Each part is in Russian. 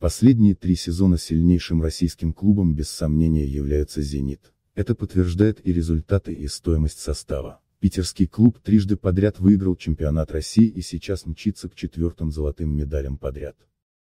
Последние три сезона сильнейшим российским клубом без сомнения является «Зенит». Это подтверждает и результаты, и стоимость состава. Питерский клуб трижды подряд выиграл чемпионат России и сейчас мчится к четвертым золотым медалям подряд.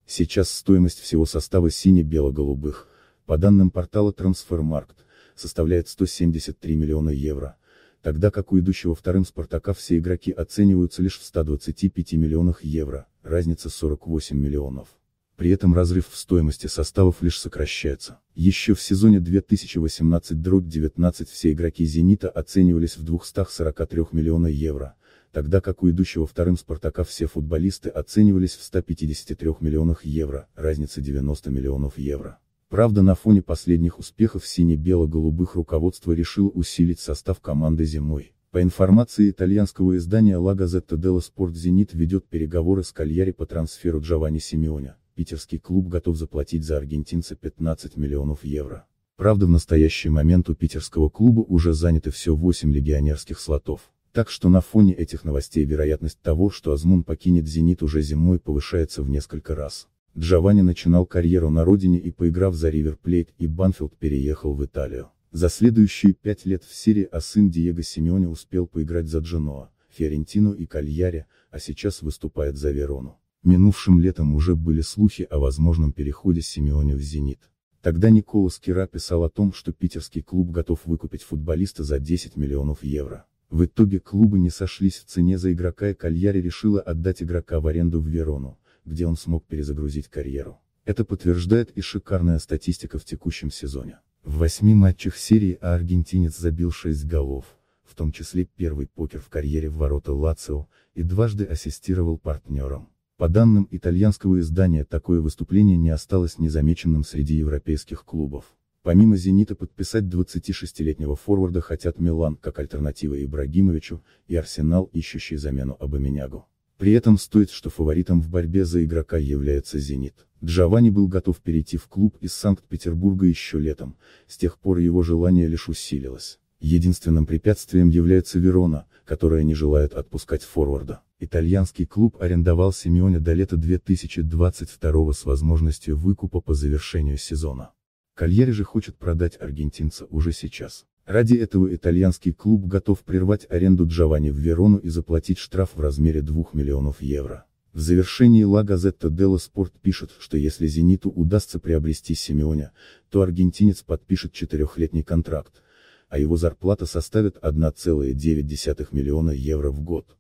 Сейчас стоимость всего состава сине-бело-голубых, по данным портала Transfermarkt, составляет 173 миллиона евро, тогда как у идущего вторым «Спартака» все игроки оцениваются лишь в 125 миллионах евро, разница 48 миллионов при этом разрыв в стоимости составов лишь сокращается. Еще в сезоне 2018-19 все игроки «Зенита» оценивались в 243 миллиона евро, тогда как у идущего вторым «Спартака» все футболисты оценивались в 153 миллионах евро, разница 90 миллионов евро. Правда на фоне последних успехов сине-бело-голубых руководство решило усилить состав команды зимой. По информации итальянского издания La Gazzetta dello Sport «Зенит» ведет переговоры с Кальяри по трансферу Джованни Симеоня питерский клуб готов заплатить за аргентинца 15 миллионов евро. Правда в настоящий момент у питерского клуба уже заняты все 8 легионерских слотов. Так что на фоне этих новостей вероятность того, что Азмун покинет «Зенит» уже зимой повышается в несколько раз. Джованни начинал карьеру на родине и поиграв за Риверплейт и Банфилд переехал в Италию. За следующие пять лет в Сирии а сын Диего Симеоне успел поиграть за Дженоа, Фиорентину и Кальяре, а сейчас выступает за Верону. Минувшим летом уже были слухи о возможном переходе Симеоне в «Зенит». Тогда Николас Кира писал о том, что питерский клуб готов выкупить футболиста за 10 миллионов евро. В итоге клубы не сошлись в цене за игрока и Кальяри решила отдать игрока в аренду в Верону, где он смог перезагрузить карьеру. Это подтверждает и шикарная статистика в текущем сезоне. В восьми матчах серии А аргентинец забил 6 голов, в том числе первый покер в карьере в ворота Лацио, и дважды ассистировал партнерам. По данным итальянского издания, такое выступление не осталось незамеченным среди европейских клубов. Помимо «Зенита» подписать 26-летнего форварда хотят Милан, как альтернатива Ибрагимовичу, и Арсенал, ищущий замену Абаменягу. При этом стоит, что фаворитом в борьбе за игрока является «Зенит». Джованни был готов перейти в клуб из Санкт-Петербурга еще летом, с тех пор его желание лишь усилилось. Единственным препятствием является Верона, которая не желает отпускать форварда. Итальянский клуб арендовал Симеоне до лета 2022 с возможностью выкупа по завершению сезона. Кальяри же хочет продать аргентинца уже сейчас. Ради этого итальянский клуб готов прервать аренду Джованни в Верону и заплатить штраф в размере 2 миллионов евро. В завершении La Gazzetta dello Sport пишет, что если «Зениту» удастся приобрести Симеоне, то аргентинец подпишет четырехлетний контракт, а его зарплата составит 1,9 миллиона евро в год.